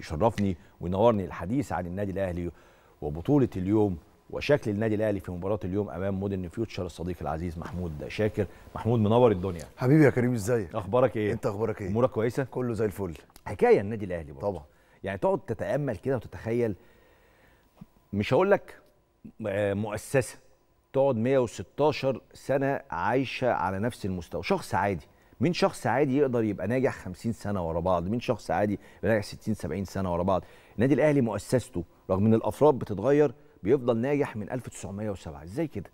يشرفني وينورني الحديث عن النادي الاهلي وبطوله اليوم وشكل النادي الاهلي في مباراه اليوم امام مودرن فيوتشر الصديق العزيز محمود شاكر محمود منور الدنيا حبيبي يا كريم ازيك اخبارك ايه انت اخبارك ايه امورك كويسه كله زي الفل حكايه النادي الاهلي برضه طبعا يعني تقعد تتامل كده وتتخيل مش هقول لك آه، مؤسسه تقعد 116 سنه عايشه على نفس المستوى شخص عادي مين شخص عادي يقدر يبقى ناجح 50 سنه ورا بعض مين شخص عادي يبقى ناجح 60 70 سنه ورا بعض النادي الاهلي مؤسسته رغم ان الافراد بتتغير بيفضل ناجح من 1907 ازاي كده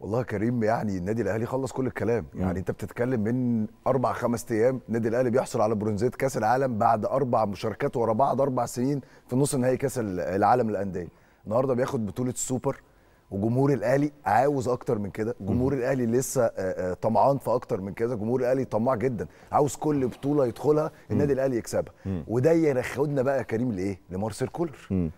والله كريم يعني النادي الاهلي خلص كل الكلام مم. يعني انت بتتكلم من اربع خمس ايام النادي الاهلي بيحصل على برونزيه كاس العالم بعد اربع مشاركات ورا بعض اربع سنين في نص نهائي كاس العالم للانديه النهارده بياخد بطوله السوبر وجمهور الاهلي عاوز اكتر من كده جمهور الاهلي لسه آه، آه، طمعان في اكتر من كده جمهور الاهلي طماع جدا عاوز كل بطوله يدخلها النادي الاهلي يكسبها وده ياخدنا بقى يا كريم لايه لمارسيل كولر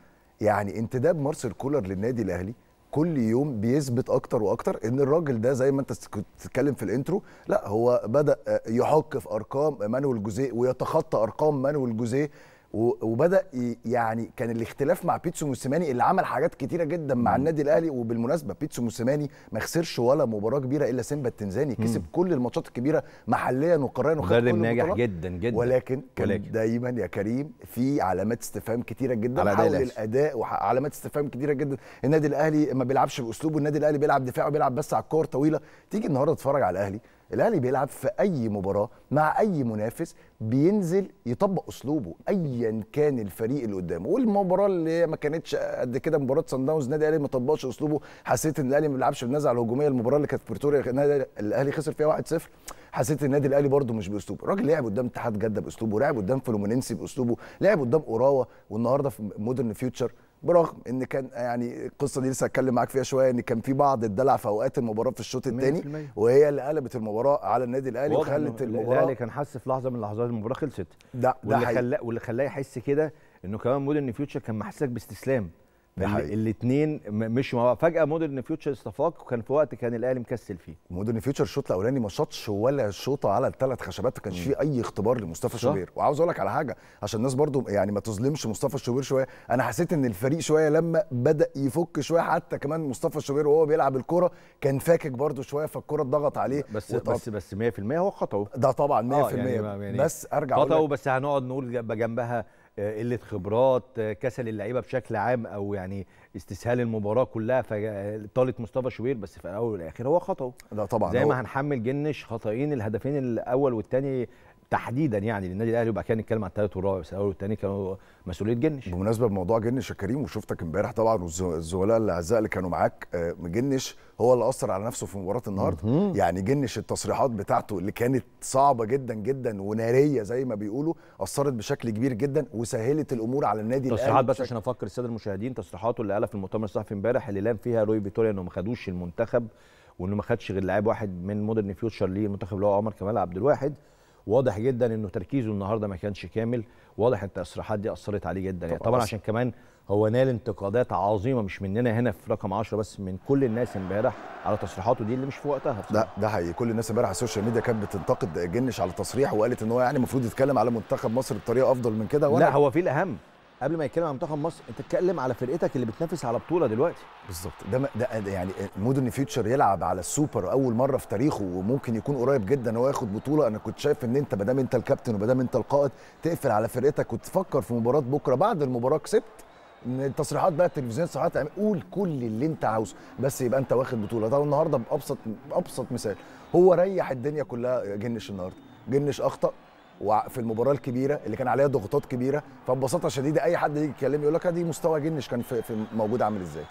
يعني انتداب مارسيل كولر للنادي الاهلي كل يوم بيثبت اكتر واكتر ان الراجل ده زي ما انت كنت بتتكلم في الانترو لا هو بدا آه، يحك في ارقام مانويل جوزيه ويتخطى ارقام مانويل جوزيه وبدا يعني كان الاختلاف مع بيتسو موسيماني اللي عمل حاجات كتيره جدا مع النادي الاهلي وبالمناسبه بيتسو موسيماني ما خسرش ولا مباراه كبيره الا سيمبا التنزاني كسب كل الماتشات الكبيره محليا وقاريا وخد مدرب ناجح جدا جدا ولكن كان ولكن. دايما يا كريم في علامات استفهام كتيره جدا على حول الاداء وعلامات استفهام كتيره جدا النادي الاهلي ما بيلعبش باسلوبه النادي الاهلي بيلعب دفاعه بيلعب بس على الكور طويله تيجي النهارده تتفرج على الاهلي الاهلي بيلعب في اي مباراه مع اي منافس بينزل يطبق اسلوبه ايا كان الفريق اللي قدامه والمباراه اللي ما كانتش قد كده مباراه سان داونز النادي الاهلي ما طبقش اسلوبه حسيت ان الاهلي ما بيلعبش بالنزعه الهجوميه المباراه اللي كانت في بريتوريا النادي الاهلي خسر فيها 1-0 حسيت النادي الاهلي برده مش باسلوبه الراجل لعب قدام اتحاد جده باسلوبه لعب قدام فلومينينسي باسلوبه لعب قدام اوراوا والنهارده في مودرن فيوتشر برغم ان كان يعني القصه دي لسه هتكلم معاك فيها شويه ان كان في بعض الدلع في اوقات المباراه في الشوط الثاني وهي اللي قلبت المباراه على النادي الاهلي وخلت المباراه الاهلي كان حاسس في لحظه من لحظات المباراه خلصت ده واللي خلاه واللي خلاه يحس كده انه كمان مودرن فيوتشر كان محسسك باستسلام الاثنين مش فجاه مودرن فيوتشر استفاق وكان في وقت كان الاهلي مكسل فيه مودرن فيوتشر الشوط الاولاني ما شاطش ولا شوطه على الثلاث خشبات ما كانش فيه اي اختبار لمصطفى شوبير وعاوز اقول لك على حاجه عشان الناس برضو يعني ما تظلمش مصطفى شوبير شويه انا حسيت ان الفريق شويه لما بدا يفك شويه حتى كمان مصطفى شوبير وهو بيلعب الكوره كان فاكك برضو شويه فالكوره اتضغط عليه بس بس بس 100% هو خطأه ده طبعا 100% آه يعني, يعني بس ارجع خطأه بس هنقعد نقول جنبها آه، قله خبرات آه، كسل اللعيبه بشكل عام او يعني استسهال المباراه كلها فطالت مصطفى شوبير بس في الاول والاخر هو خطأه لا طبعا زي ما هنحمل جنش خطأين الهدفين الاول والثاني تحديدا يعني للنادي الاهلي وبعد كده نتكلم عن الثالث والرابع بس الاول والثاني كانوا مسؤوليه جنش بمناسبه بموضوع جنش يا كريم وشفتك امبارح طبعا والزملاء الاعزاء اللي كانوا معاك آه، جنش هو اللي اثر على نفسه في مباراه النهارده يعني جنش التصريحات بتاعته اللي كانت صعبه جدا جدا وناريه زي ما بيقولوا اثرت بشكل كبير جدا وسهلت الامور على النادي الاهلي تصريحات بس عشان افكر الساده المشاهدين تصريحاته اللي قالها في المؤتمر الصحفي امبارح اللي لام فيها روي فيتوريا انه ما خدوش المنتخب وانه ما خدش غير لاعب واحد من مودرن فيوتشر للمنتخب اللي هو عمر كمال عبد الواحد واضح جدا انه تركيزه النهارده ما كانش كامل واضح ان التصريحات دي اثرت عليه جدا يعني طبعا, يعني طبعا عشان كمان هو نال انتقادات عظيمه مش مننا هنا في رقم 10 بس من كل الناس امبارح على تصريحاته دي اللي مش في وقتها لا ده حقيقي كل الناس امبارح على السوشيال ميديا كانت بتنتقد جنش على تصريح وقالت ان هو يعني المفروض يتكلم على منتخب مصر بطريقه افضل من كده لا هو في الاهم قبل ما يتكلم عن منتخب مصر انت تتكلم على فرقتك اللي بتنافس على بطوله دلوقتي بالظبط ده, ده, ده يعني آه، مودرن فيوتشر يلعب على السوبر اول مره في تاريخه وممكن يكون قريب جدا هو ياخد بطوله انا كنت شايف ان انت ما انت الكابتن وما انت القائد تقفل على فرقتك وتفكر في مباراه بكره بعد المباراه كسبت التصريحات بقى التلفزيون الصراحه قول كل اللي انت عاوزه بس يبقى انت واخد بطوله طب النهارده بابسط ابسط مثال هو ريح الدنيا كلها جنش النهارده جنش اخطا وفي المباراه الكبيره اللي كان عليها ضغوطات كبيره فببساطه شديده اي حد يجي يتكلم يقول لك دي مستوى جنش كان في موجود عامل ازاي